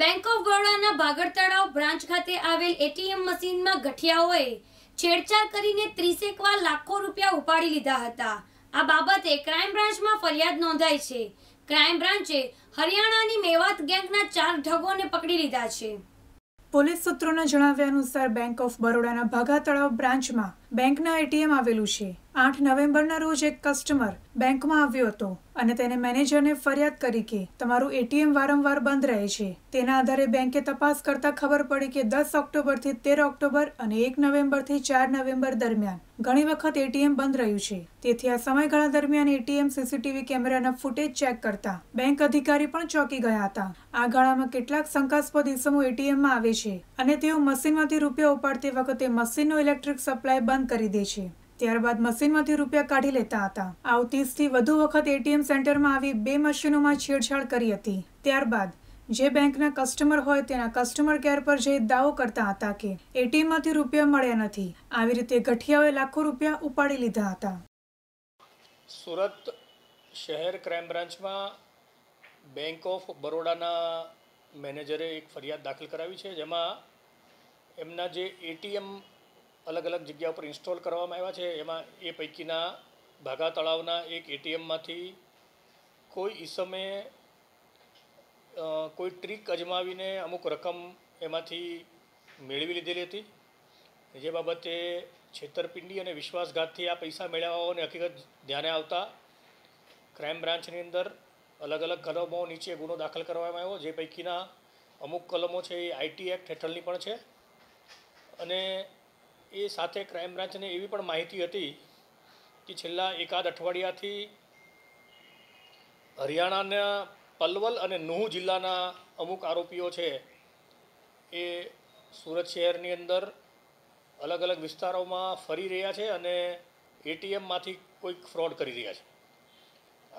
bank of બરોડાના ભાગડ તળાવ branch ખાતે આવેલ એટીએમ મશીનમાં ગઠિયાઓએ છેડછાડ કરીને ત્રીસેક વાર લાખો રૂપિયા ઉપાડી લીધા હતા આ બાબતે ક્રાઇમ બ્રાન્ચમાં ફરિયાદ નોંધાઈ છે ક્રાઇમ બ્રાન્ચે હરિયાણાની મેવાત ગેંગના ચાર ઢગોને પકડી લીધા છે પોલીસ સૂત્રોના જણાવ્યા અનુસાર બેંક ઓફ બરોડાના ભાગા તળાવ બ્રાન્ચમાં બેંકના એટીએમ આવેલું છે આઠ નવેમ્બરના રોજ એક કસ્ટમર બેંકમાં આવ્યો હતો અને તેને મેનેજરને ફરિયાદ કરી કે તમારું એટીએમ વારંવાર બંધ રહે છે તેના આધારે બેંકે તપાસ કરતા ખબર પડી કે દસ ઓક્ટોબરથી તેર ઓક્ટોબર અને એક નવેમ્બરથી ચાર નવેમ્બર દરમિયાન ઘણી વખત એટીએમ બંધ રહ્યું છે તેથી આ સમયગાળા દરમિયાન એટીએમ સીસીટીવી કેમેરાના ફૂટેજ ચેક કરતા બેંક અધિકારી પણ ચોંકી ગયા હતા આ ગાળામાં કેટલાક શંકાસ્પદ ઇસમો એટીએમમાં આવે છે અને તેઓ મશીનમાંથી રૂપિયા ઉપાડતી વખતે મશીનનો ઇલેક્ટ્રિક સપ્લાય બંધ બંધ કરી દે છે ત્યારબાદ મશીનમાંથી રૂપિયા કાઢી લેતા હતા આવ વધુ વખત એટીએમ સેન્ટરમાં આવી બે મશીનોમાં છેડછાડ કરી હતી ત્યારબાદ જે બેંકના કસ્ટમર હોય તેના કસ્ટમર કેર પર જઈ દાવો કરતા હતા કે એટીએમમાંથી રૂપિયા મળ્યા નથી આવી રીતે ગઠિયાઓએ લાખો રૂપિયા ઉપાડી લીધા હતા સુરત શહેર ક્રાઇમ બ્રાન્ચમાં બેંક ઓફ બરોડાના મેનેજરે એક ફરિયાદ દાખલ કરાવી છે જેમાં એમના જે એટીએમ અલગ અલગ જગ્યા ઉપર ઇન્સ્ટોલ કરવામાં આવ્યા છે એમાં એ પૈકીના ભાગા તળાવના એક એટીએમમાંથી કોઈ ઈસમે કોઈ ટ્રીક અજમાવીને અમુક રકમ એમાંથી મેળવી લીધેલી હતી જે બાબતે છેતરપિંડી અને વિશ્વાસઘાતથી આ પૈસા મેળવવાની હકીકત ધ્યાને આવતા ક્રાઇમ બ્રાન્ચની અંદર અલગ અલગ કલમો નીચે ગુનો દાખલ કરવામાં આવ્યો જે પૈકીના અમુક કલમો છે એ આઈટી એક્ટ હેઠળની પણ છે અને એ સાથે ક્રાઇમ બ્રાન્ચને એવી પણ માહિતી હતી કે છેલ્લા એકાદ અઠવાડિયાથી હરિયાણાના પલવલ અને નુહ જિલ્લાના અમુક આરોપીઓ છે એ સુરત શહેરની અંદર અલગ અલગ વિસ્તારોમાં ફરી રહ્યા છે અને એટીએમમાંથી કોઈક ફ્રોડ કરી રહ્યા છે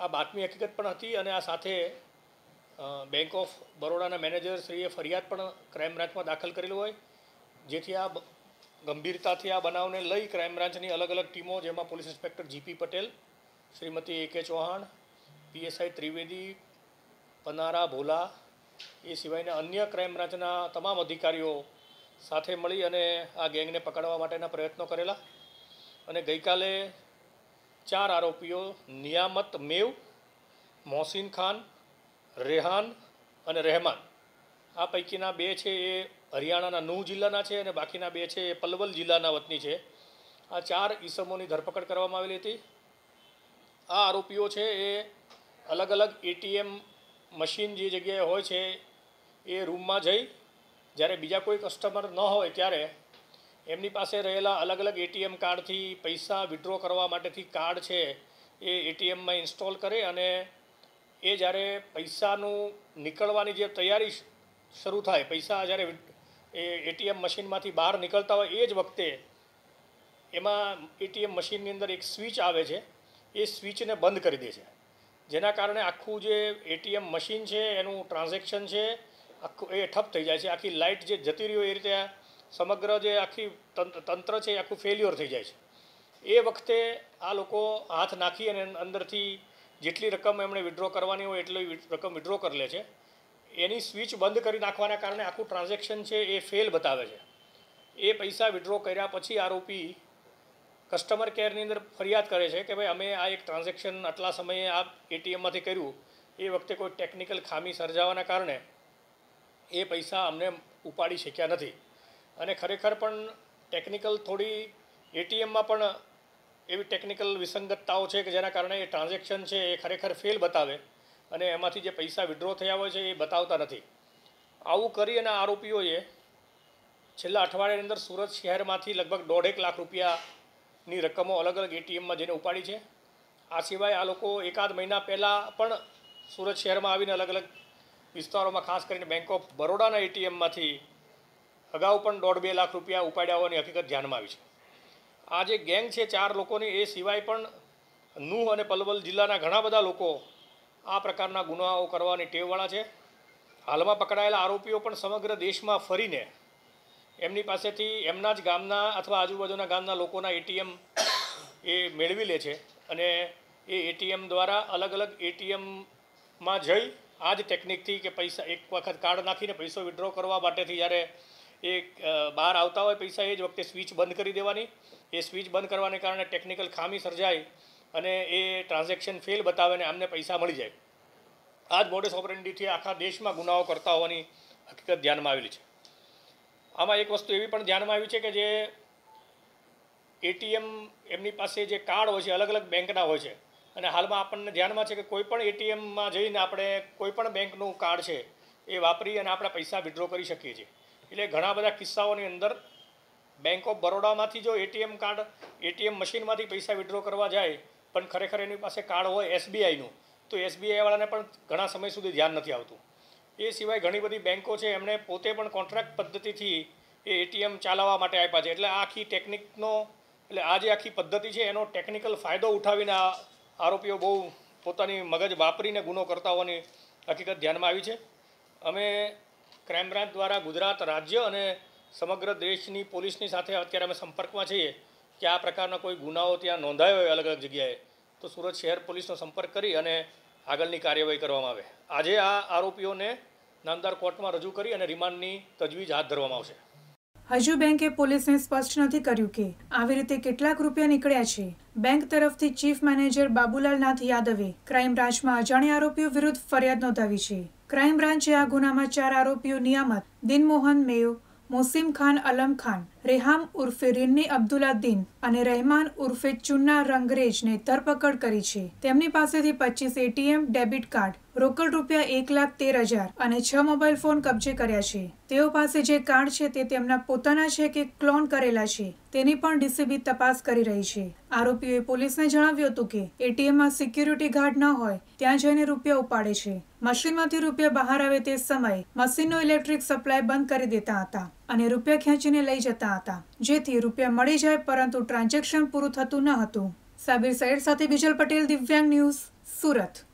આ બાતમી હકીકત પણ હતી અને આ સાથે બેંક ઓફ બરોડાના મેનેજરશ્રીએ ફરિયાદ પણ ક્રાઇમ બ્રાન્ચમાં દાખલ કરેલું હોય જેથી આ ગંભીરતાથી આ બનાવને લઈ ક્રાઇમ બ્રાન્ચની અલગ અલગ ટીમો જેમાં police inspector GP Patel Shrimati A K Chauhan PSI Trivedi Panara Bhola એ સિવાયના અન્ય ક્રાઇમ બ્રાન્ચના તમામ અધિકારીઓ સાથે મળી અને આ ગેંગને પકડવા માટેના પ્રયત્નો કરેલા અને ગઈકાલે ચાર આરોપીઓ નિયામત મેવ મોહસિન ખાન રેહાન અને રહેમાન આ પૈકીના બે છે એ હરિયાણાના નૂહ જિલ્લાના છે અને બાકીના બે છે એ પલવલ જિલ્લાના વતની છે આ ચાર ઈસમોની ધરપકડ કરવામાં આવેલી હતી આ આરોપીઓ છે એ અલગ અલગ એટીએમ મશીન જે જગ્યાએ હોય છે એ રૂમમાં જઈ જ્યારે બીજા કોઈ કસ્ટમર ન હોય ત્યારે એમની પાસે રહેલા અલગ અલગ એટીએમ કાર્ડથી પૈસા વિડ્રો કરવા માટેથી કાર્ડ છે એ એટીએમમાં ઇન્સ્ટોલ કરે અને એ જ્યારે પૈસાનું નીકળવાની જે તૈયારી શરૂ થાય પૈસા જ્યારે એ એટીએમ મશીનમાંથી બહાર નીકળતા હોય એ જ વખતે એમાં એટીએમ મશીનની અંદર એક સ્વિચ આવે છે એ સ્વિચને બંધ કરી દે છે જેના કારણે આખું જે એટીએમ મશીન છે એનું ટ્રાન્ઝેક્શન છે આખું એ ઠપ થઈ જાય છે આખી લાઇટ જે જતી રહી હોય એ રીતે સમગ્ર જે આખી તંત્ર છે એ આખું ફેલ્યોર થઈ જાય છે એ વખતે આ લોકો હાથ નાખી અને અંદરથી જેટલી રકમ એમણે વિડ્રો કરવાની હોય એટલી રકમ વિડ્રો કરી લે છે એની સ્વિચ બંધ કરી નાખવાના કારણે આખું ટ્રાન્ઝેક્શન છે એ ફેલ બતાવે છે એ પૈસા વિડ્રો કર્યા પછી આરોપી કસ્ટમર કેરની અંદર ફરિયાદ કરે છે કે ભાઈ અમે આ એક ટ્રાન્ઝેક્શન આટલા સમયે આ એટીએમમાંથી કર્યું એ વખતે કોઈ ટેકનિકલ ખામી સર્જાવાના કારણે એ પૈસા અમને ઉપાડી શક્યા નથી અને ખરેખર પણ ટેકનિકલ થોડી એટીએમમાં પણ એવી ટેકનિકલ વિસંગતતાઓ છે કે જેના કારણે એ ટ્રાન્ઝેક્શન છે એ ખરેખર ફેલ બતાવે અને એમાંથી જે પૈસા વિડ્રો થયા હોય છે એ બતાવતા નથી આવું કરી અને આરોપીઓએ છેલ્લા અઠવાડિયાની અંદર સુરત શહેરમાંથી લગભગ દોઢેક લાખ રૂપિયાની રકમો અલગ અલગ એટીએમમાં જઈને ઉપાડી છે આ સિવાય આ લોકો એકાદ મહિના પહેલાં પણ સુરત શહેરમાં આવીને અલગ અલગ વિસ્તારોમાં ખાસ કરીને બેંક ઓફ બરોડાના એટીએમમાંથી અગાઉ પણ દોઢ બે લાખ રૂપિયા ઉપાડ્યા હોવાની હકીકત ધ્યાનમાં આવી છે આ જે ગેંગ છે ચાર લોકોની એ સિવાય પણ નૂહ અને પલવલ જિલ્લાના ઘણા બધા લોકો આ પ્રકારના ગુનાઓ કરવાની ટેવવાળા છે હાલમાં પકડાયેલા આરોપીઓ પણ સમગ્ર દેશમાં ફરીને એમની પાસેથી એમના જ ગામના અથવા આજુબાજુના ગામના લોકોના એટીએમ એ મેળવી લે છે અને એ એટીએમ દ્વારા અલગ અલગ એટીએમમાં જઈ આ જ ટેકનિકથી કે પૈસા એક વખત કાર્ડ નાખીને પૈસો વિડ્રો કરવા માટેથી જ્યારે એ બહાર આવતા હોય પૈસા એ જ વખતે સ્વિચ બંધ કરી દેવાની એ સ્વિચ બંધ કરવાને કારણે ટેકનિકલ ખામી સર્જાય અને એ ટ્રાન્ઝેક્શન ફેલ બતાવે ને આમને પૈસા મળી જાય આ જ મોડેસ ઓપરેન્ડીથી આખા દેશમાં ગુનાઓ કરતા હોવાની હકીકત ધ્યાનમાં આવેલી છે આમાં એક વસ્તુ એવી પણ ધ્યાનમાં આવી છે કે જે એટીએમ એમની પાસે જે કાર્ડ હોય છે અલગ અલગ બેંકના હોય છે અને હાલમાં આપણને ધ્યાનમાં છે કે કોઈપણ એટીએમમાં જઈને આપણે કોઈપણ બેંકનું કાર્ડ છે એ વાપરી અને આપણા પૈસા વિડ્રો કરી શકીએ છીએ એટલે ઘણા બધા કિસ્સાઓની અંદર બેંક ઓફ બરોડામાંથી જો એટીએમ કાર્ડ એટીએમ મશીનમાંથી પૈસા વિડ્રો કરવા જાય પણ ખરેખર એની પાસે કાર્ડ હોય એસબીઆઈનું તો એસબીઆઈવાળાને પણ ઘણા સમય સુધી ધ્યાન નથી આવતું એ સિવાય ઘણી બધી બેન્કો છે એમણે પોતે પણ કોન્ટ્રાક્ટ પદ્ધતિથી એ એટીએમ ચલાવવા માટે આપ્યા છે એટલે આખી ટેકનિકનો એટલે આ જે આખી પદ્ધતિ છે એનો ટેકનિકલ ફાયદો ઉઠાવીને આ આરોપીઓ બહુ પોતાની મગજ વાપરીને ગુનો કરતા હોવાની હકીકત ધ્યાનમાં આવી છે અમે ક્રાઇમ બ્રાન્ચ દ્વારા ગુજરાત રાજ્ય અને સમગ્ર દેશની પોલીસની સાથે અત્યારે અમે સંપર્કમાં છીએ કે આ પ્રકારના કોઈ ગુનાઓ ત્યાં નોંધાયો હોય અલગ અલગ જગ્યાએ તો સુરત શહેર પોલીસનો સંપર્ક કરી અને આગળની કાર્યવાહી કરવામાં આવે આજે આ આરોપીઓને નામદાર કોર્ટમાં રજૂ કરી અને રિમાન્ડની તજવીજ હાથ ધરવામાં આવશે હજુ બેંકે પોલીસને સ્પષ્ટ નથી કર્યું કે આવી રીતે કેટલાક રૂપિયા નીકળ્યા છે બેંક તરફથી ચીફ મેનેજર બાબુલાલ નાથ યાદવે ક્રાઇમ બ્રાન્ચમાં અજાણ્યા આરોપીઓ વિરુદ્ધ ફરિયાદ નોંધાવી છે ક્રાઇમ બ્રાન્ચે આ ગુનામાં ચાર આરોપીઓ નિયામક દિનમોહન મેયો મોસીમ ખાન અલમ ખાન રેહામ ઉર્ફે રિન્ની અબ્દુલ્લાદ્દીન અને રહેમાન ઉર્ફે ચુન્ના રંગરેજને ધરપકડ કરી છે તેમની પાસેથી પચીસ એટીએમ ડેબિટ કાર્ડ રોકડ રૂપિયા એક લાખ તેર હજાર અને છ મોબાઈલ ફોન કબજે કર્યા છે તેઓ પાસે જે કાર્ડ છે તે તેમના પોતાના છે કે ક્લોન કરેલા છે તેની પણ ડીસીબી તપાસ કરી રહી છે આરોપીઓએ પોલીસને જણાવ્યું હતું કે એટીએમમાં સિક્યુરિટી ગાર્ડ ન હોય ત્યાં જઈને રૂપિયા ઉપાડે છે મશીનમાંથી રૂપિયા બહાર આવે તે સમયે મશીનનો ઇલેક્ટ્રિક સપ્લાય બંધ કરી દેતા હતા અને રૂપિયા ખેંચીને લઈ જતા હતા જેથી રૂપિયા મળી જાય પરંતુ ટ્રાન્ઝેક્શન પૂરું થતું ન હતું સાબિર સૈયદ સાથે બિજલ પટેલ દિવ્યાંગ ન્યૂઝ સુરત